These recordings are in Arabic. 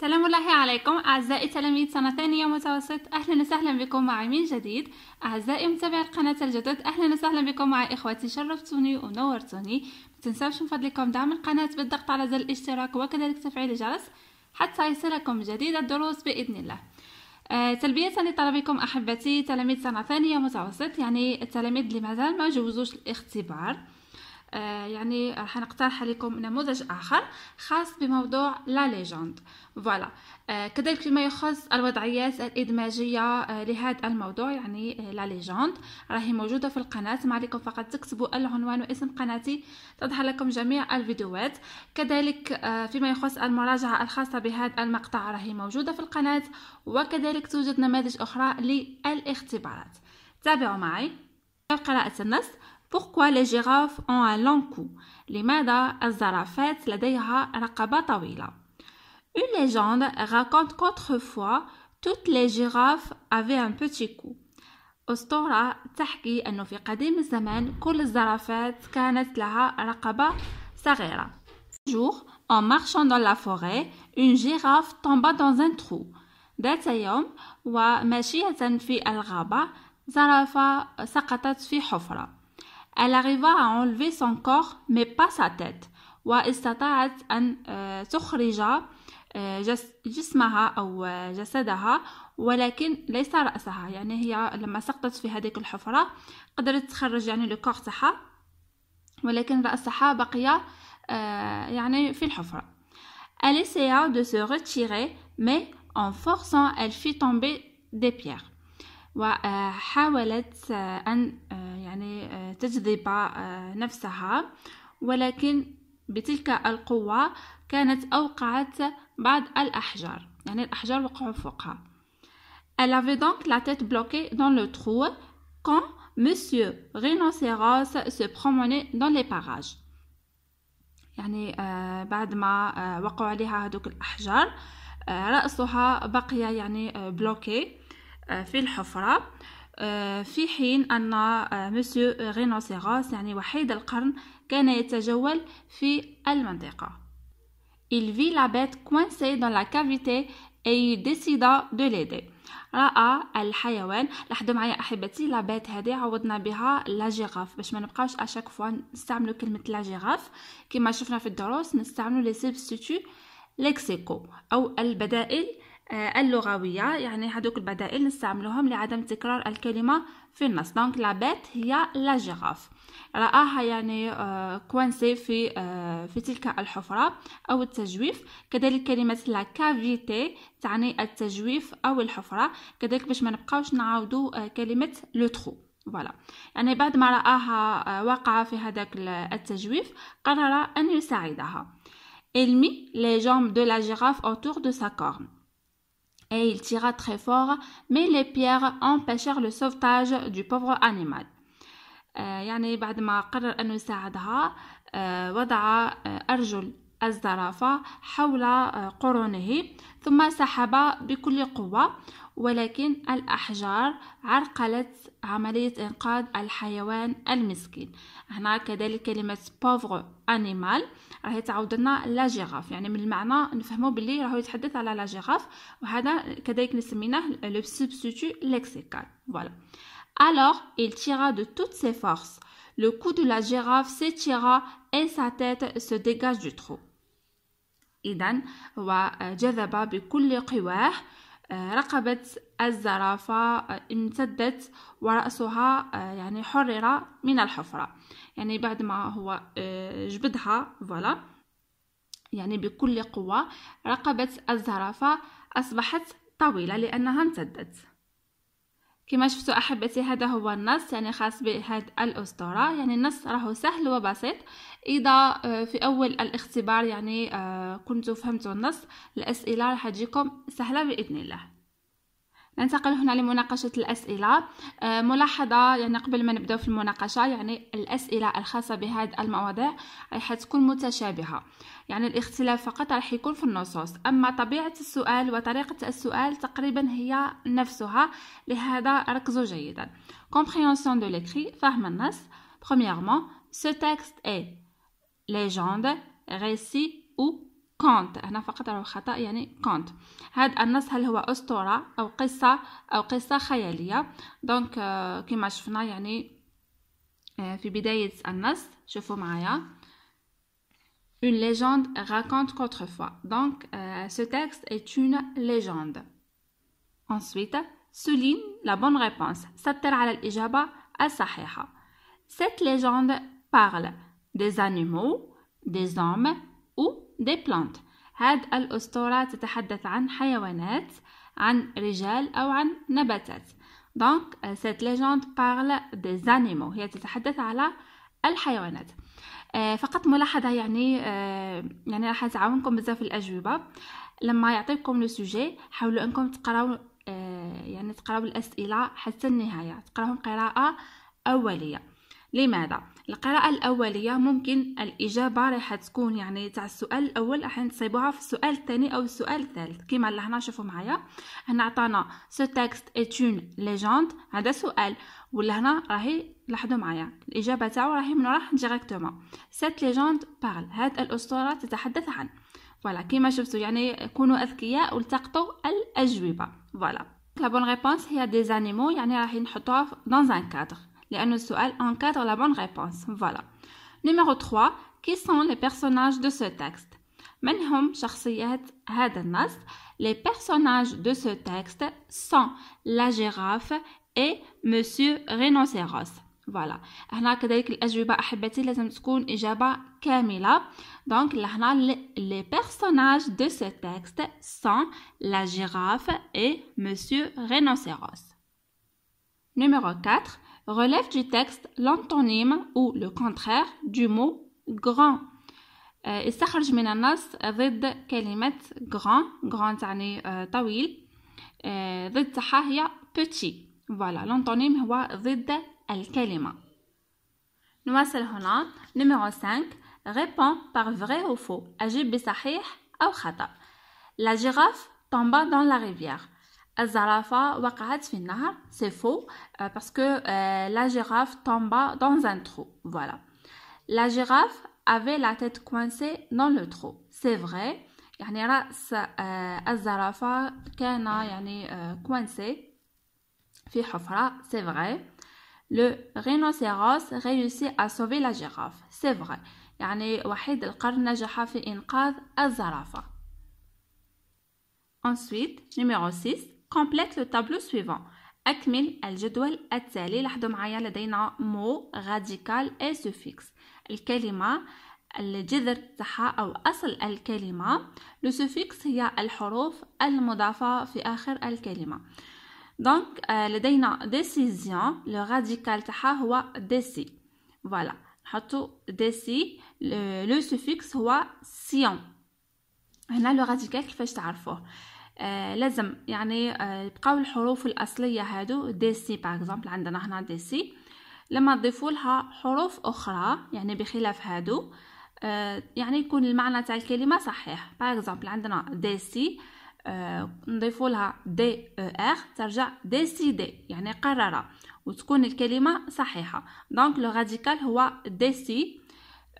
سلام الله عليكم أعزائي تلاميذ سنة ثانية متوسط أهلا وسهلا بكم مع من جديد أعزائي متابعي القناة الجدد أهلا وسهلا بكم مع إخواتي شرفتوني ونورتوني متنساوش من فضلكم دعم القناة بالضغط على زر الاشتراك وكذلك تفعيل الجرس حتى يصلكم جديد الدروس بإذن الله آه تلبية لطلبكم أحبتي تلاميذ سنة ثانية متوسط يعني التلاميذ اللي مازال ما جوزوش الاختبار آه، يعني راح نقترح عليكم نموذج آخر خاص بموضوع لا ليجند فوالا آه، كذلك فيما يخص الوضعيات الإدماجية آه، لهذا الموضوع يعني لا ليجند راهي موجودة في القناة ما عليكم فقط تكتبوا العنوان واسم قناتي تظهر لكم جميع الفيديوهات كذلك فيما يخص المراجعة الخاصة بهذا المقطع راهي موجودة في القناة وكذلك توجد نماذج أخرى للاختبارات تابعوا معي قراءة النص Pourquoi les girafes ont un long cou? Les mada ont la deira cou Une légende raconte qu'autrefois, toutes les girafes avaient un petit cou. Ostora taki el novi qadim zamen kol zarafets kanez la sarera. Un jour, en marchant dans la forêt, une girafe tomba dans un trou. en marchant wa mashiyatan fi al ghaba zarafa dans fi Elle arriva à enlever son corps mais pas sa tête واستطاعت أن تخرج جسمها أو جسدها ولكن ليس رأسها يعني هي لما سقطت في هذه الحفرة قدرت تخرج يعني لو تاعها ولكن رأسها بقي يعني في الحفرة Elle essaya de se retirer mais en forçant elle fit tomber des pierres وحاولت أن euh, يعني آه، تجذب آه، نفسها ولكن بتلك القوة كانت أوقعت بعض الأحجار يعني الأحجار وقعوا فوقها Elle avait donc la tête bloquée dans le trou quand Monsieur Rhinocéros se promenait dans les parages يعني آه بعد ما آه وقعوا عليها هذوك الأحجار آه رأسها بقي يعني بلوكي آه، في الحفرة آه، في حين أن مسيو آه، رينوسيروس يعني وحيد القرن كان يتجول في المنطقة Il vit la bête coincée dans la cavité et il décida de l'aider. رأى الحيوان لاحظوا معايا أحبتي لا بيت هذه عوضنا بها لا جيغاف باش ما نبقاوش أشاك فوا نستعملوا كلمة لا جيغاف كما شفنا في الدروس نستعملوا لي سبستيتو ليكسيكو أو البدائل آه، اللغوية يعني هذوك البدائل نستعملوهم لعدم تكرار الكلمة في النص دونك لا بيت هي لا جيراف رآها يعني آه، كوانسي في آه، في تلك الحفرة أو التجويف كذلك كلمة لا كافيتي تعني التجويف أو الحفرة كذلك باش ما نبقاوش نعاودو كلمة لو ترو فوالا يعني بعد ما رآها وقع في هذاك التجويف قرر أن يساعدها المي لي جامب دو لا جيراف autour de sa corne et il tira très fort, mais les pierres empêchèrent le sauvetage du pauvre animal. يعني بعد ما قرر أنه يساعدها وضع أرجل الزرافة حول قرونه ثم سحب بكل قوة ولكن الأحجار عرقلت عملية إنقاذ الحيوان المسكين هنا كذلك كلمة بوفغ أنيمال راهي تعاود لنا لا جيغاف يعني من المعنى نفهمه باللي راهو يتحدث على لا جيغاف وهذا كذلك نسميناه لو سبستيتو لكسيكال فوالا Alors, il tira de toutes ses forces. Le cou de la girafe s'étira et sa tête se dégage du trou. إذا وجذب بكل قواه آه، رقبة الزرافة آه، امتدت ورأسها آه، يعني حرر من الحفرة يعني بعد ما هو جبدها فوالا يعني بكل قوة رقبة الزرافة أصبحت طويلة لأنها امتدت كما شفتوا احبتي هذا هو النص يعني خاص بهذا الاسطوره يعني النص راهو سهل وبسيط اذا آه، في اول الاختبار يعني آه، كنتوا فهمتوا النص الاسئله راح تجيكم سهله باذن الله ننتقل هنا لمناقشة الأسئلة آه، ملاحظة يعني قبل ما نبدأ في المناقشة يعني الأسئلة الخاصة بهذه المواضيع راح تكون متشابهة يعني الاختلاف فقط راح يكون في النصوص أما طبيعة السؤال وطريقة السؤال تقريبا هي نفسها لهذا ركزوا جيدا compréhension de l'écrit فهم النص premièrement ce texte est légende récit ou كونت هنا فقط أو خطا يعني كونت هذا النص هل هو اسطوره او قصه او قصه خياليه دونك euh, كما شفنا يعني في بدايه النص شوفوا معايا Une légende raconte qu'autrefois. Donc, euh، ce texte est une légende. Ensuite, souligne la bonne réponse. على الاجابه الصحيحه Cette légende parle des animaux, des hommes و دي بلانت هاد الأسطورة تتحدث عن حيوانات عن رجال أو عن نباتات دونك سيت ليجوند بارل دي زانيمو هي تتحدث على الحيوانات آه، فقط ملاحظة يعني آه، يعني راح تعاونكم بزاف الأجوبة لما يعطيكم لو سوجي حاولوا انكم تقراو آه، يعني تقراو الأسئلة حتى النهاية تقراهم قراءة أولية لماذا القراءة الأولية ممكن الإجابة راح تكون يعني تاع السؤال الأول راح تصيبوها في السؤال الثاني أو السؤال الثالث كما لهنا شوفوا معايا هنا عطانا سو تكست est une ليجوند هذا سؤال ولهنا راهي لاحظوا معايا الإجابة تاعو راهي من وراه ديريكتومون سيت ليجوند بارل هاد الأسطورة تتحدث عن فوالا كيما شفتوا يعني كونوا أذكياء والتقطوا الأجوبة فوالا لا بون ريبونس هي دي زانيمو يعني راح نحطوها دون un كادر Les السؤال encadrent la bonne réponse. Voilà. Numéro 3. Qui sont les personnages de ce texte? Les personnages de ce texte sont la girafe et monsieur rhinocéros. Voilà. هنا لازم تكون Donc, les personnages de ce texte sont la girafe et monsieur rhinocéros. Numéro 4 relève du texte l'antonyme ou le contraire du mot grand استخرج من النص ضد كلمة grand grand تعني طويل ضد تاعها petit voilà l'antonyme هو ضد الكلمة نواصل هنا numéro 5 Répond par vrai ou faux بصحيح la girafe tomba dans la rivière c'est faux euh, parce que euh, la girafe tomba dans un trou voilà la girafe avait la tête coincée dans le trou c'est vrai يعني c'est vrai le rhinocéros réussit à sauver la girafe c'est vrai يعني وحيد ensuite numéro 6 complète le tableau suivant. أكمل الجدول التالي لاحظوا معايا لدينا مو غاديكال اي سوفيكس الكلمة الجذر تاعها أو أصل الكلمة لو سوفيكس هي الحروف المضافة في آخر الكلمة دونك لدينا ديسيزيون لو غاديكال تاعها هو ديسي فوالا نحطو ديسي لو سوفيكس هو سيون هنا لو غاديكال كيفاش تعرفوه آه، لازم يعني آه يبقاو الحروف الاصليه هادو دي سي باغ عندنا هنا دي سي لما تضيفوا لها حروف اخرى يعني بخلاف هادو آه، يعني يكون المعنى تاع الكلمه صحيح باغ عندنا دي سي آه، نضيفوا لها دي ار e ترجع دي دي يعني قرر وتكون الكلمه صحيحه دونك لو راديكال هو دي سي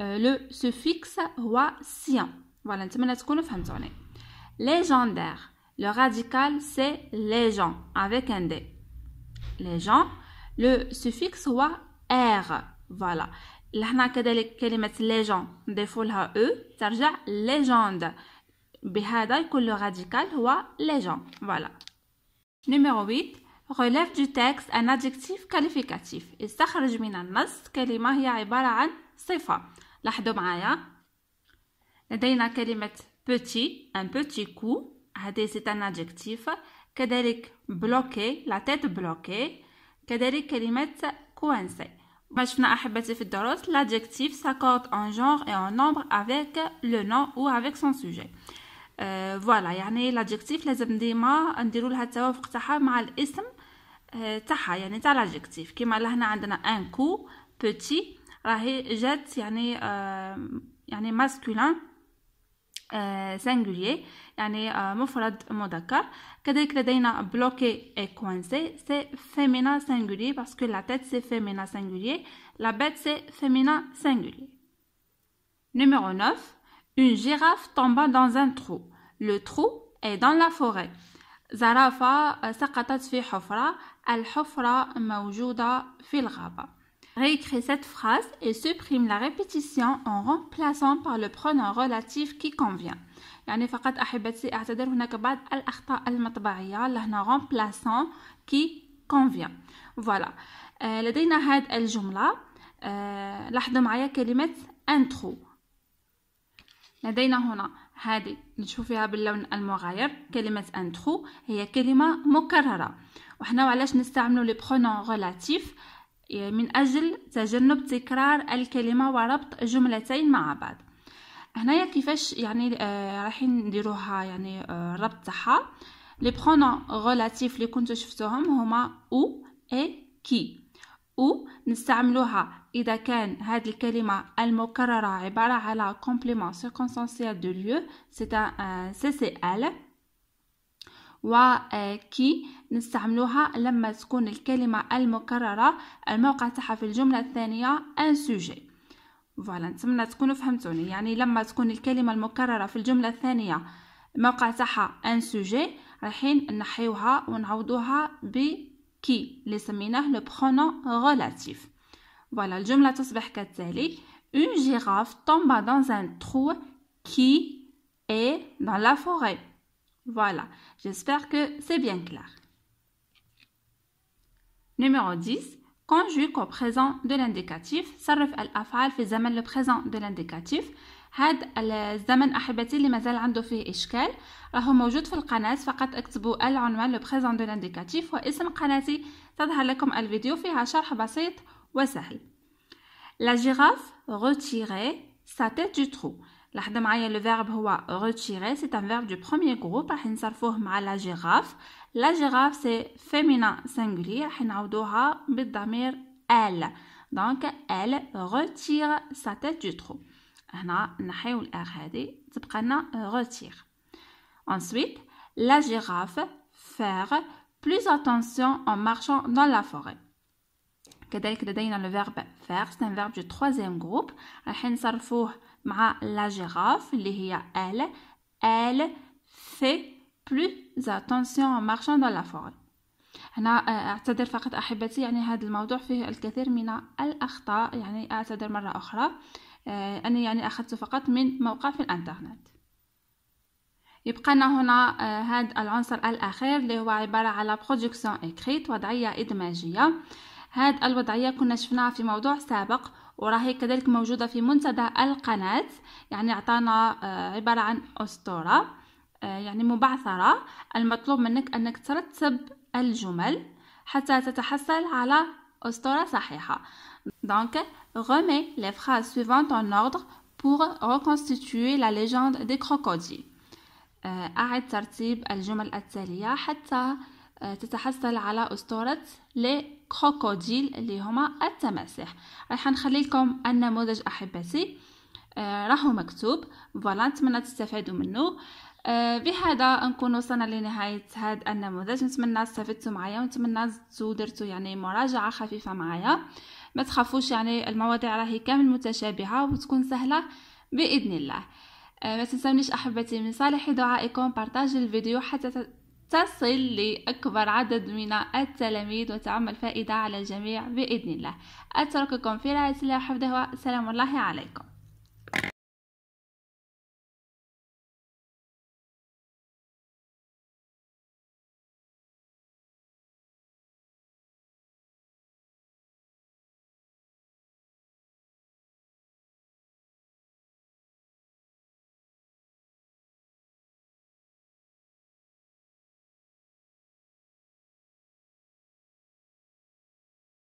لو سوفيكس هو سيان فوالا نتمنى تكونوا فهمتوني ليجندير Le radical, c'est les avec un D. Les le suffixe wa R. Voilà. Là, L'hna kadele kelimet les gens, défaut la E, tarja légende. Bihada yko le radical wa les Voilà. Numéro 8. Relève du texte un adjectif qualificatif. Il dans s'akharj min al nas kelima hiya ibara an sifa. L'hdo m'aya. L'dayna mot « petit, un petit coup. هذا سي ان ادجكتيف كذلك بلوكي لا تيت بلوكي كذلك كلمه كوانسي ما شفنا احبتي في الدروس لادجكتيف ساكورد ان جونغ اي ان نومبر افيك لو نو او افيك سون سوجي فوالا يعني لادجكتيف لازم ديما نديروا لها التوافق تاعها مع الاسم تاعها يعني تاع لادجكتيف كيما لهنا عندنا ان كو بوتي راهي جات يعني أه يعني ماسكولين سانغوليي يعني مفرد مذكر كذلك لدينا بلوكي c'est féminin singulier parce que la tête c'est féminin singulier, la bête c'est féminin singulier. Numéro 9. Une girafe tomba dans un trou. Le trou est dans la forêt. زرافة euh, Réécris cette phrase et supprime la répétition en remplaçant par le pronom relatif qui convient. يعني فقط أحبتي أعتذر هناك بعض الأخطاء المطبعية لهنا غومبلاسون كي كونفيان فوالا لدينا هاد الجملة آه، لاحظوا معايا كلمة انترو لدينا هنا هذه نشوف فيها باللون المغاير كلمة انترو هي كلمة مكررة وحنا وعلاش نستعملوا لي برونون غولاتيف من أجل تجنب تكرار الكلمة وربط جملتين مع بعض هنايا كيفاش يعني آه رايحين نديروها يعني آه، الربط آه تاعها لي برونون غولاتيف اللي كنتو شفتوهم هما او اي كي او نستعملوها اذا كان هذه الكلمه المكرره عباره على كومبليمون سيركونستانسيال دو ليو سي ان سي سي ال و آه، كي نستعملوها لما تكون الكلمه المكرره الموقع تاعها في الجمله الثانيه ان سوجي فوالا نتمنى تكونوا فهمتوني يعني لما تكون الكلمه المكرره في الجمله الثانيه موقع تاعها ان سوجي رايحين نحيوها ونعوضوها ب كي اللي سميناه لو برونو غولاتيف فوالا الجمله تصبح كالتالي اون جيراف tomba دون ان ترو كي اي دون لا فوري فوالا جيسبر كو سي بيان كلار numéro 10 conjugue au présent de l'indicatif صرف الأفعال في زمن le دو de هاد الزمن أحبتي اللي مازال عنده فيه إشكال راهو موجود في القناة فقط اكتبوا العنوان لبريزون دو de l'indicatif واسم قناتي تظهر لكم الفيديو فيها شرح بسيط وسهل La girafe retirait sa tête du trou. le verbe retirer c'est un verbe du premier groupe راح نصرفوه مع la girafe la girafe c'est féminin singulier راح نعوضوها بالضمير elle donc elle retire sa tête du trou هنا نحيو le هذه تبقى لنا retire ensuite la girafe faire plus attention en marchant dans la forêt كذلك لدينا le verbe faire c'est un verbe du troisième groupe راح نصرفوه مع لا جيراف اللي هي ال ال في plus attention مارشان marchant لا فور هنا اعتذر فقط احبتي يعني هذا الموضوع فيه الكثير من الاخطاء يعني اعتذر مره اخرى آه، اني يعني اخذت فقط من موقع في الانترنت لنا هنا آه، هذا العنصر الاخير اللي هو عباره على برودكسيون اكريت وضعيه ادماجيه هاد الوضعيه كنا شفناها في موضوع سابق وراهي كذلك موجودة في منتدى القناة يعني أعطانا آه، عبارة عن أسطورة آه، يعني مبعثرة المطلوب منك أنك ترتب الجمل حتى تتحصل على أسطورة صحيحة دونك remets les phrases suivantes en ordre pour reconstituer la légende des crocodiles. آه، أعد ترتيب الجمل التالية حتى تتحصل على أسطورة les كروكوديل اللي هما التماسيح راح نخلي لكم النموذج احبتي آه راهو مكتوب فوالا نتمنى تستفادوا منه آه بهذا نكون وصلنا لنهاية هذا النموذج نتمنى استفدتوا معايا ونتمنى درتوا يعني مراجعة خفيفة معايا ما تخافوش يعني المواضيع راهي كامل متشابهة وتكون سهلة بإذن الله آه ما تنسونيش أحبتي من صالح دعائكم بارتاج الفيديو حتى تصل لأكبر عدد من التلاميذ وتعم الفائدة على الجميع بإذن الله أترككم في رعاية الله وحفظه وسلام الله عليكم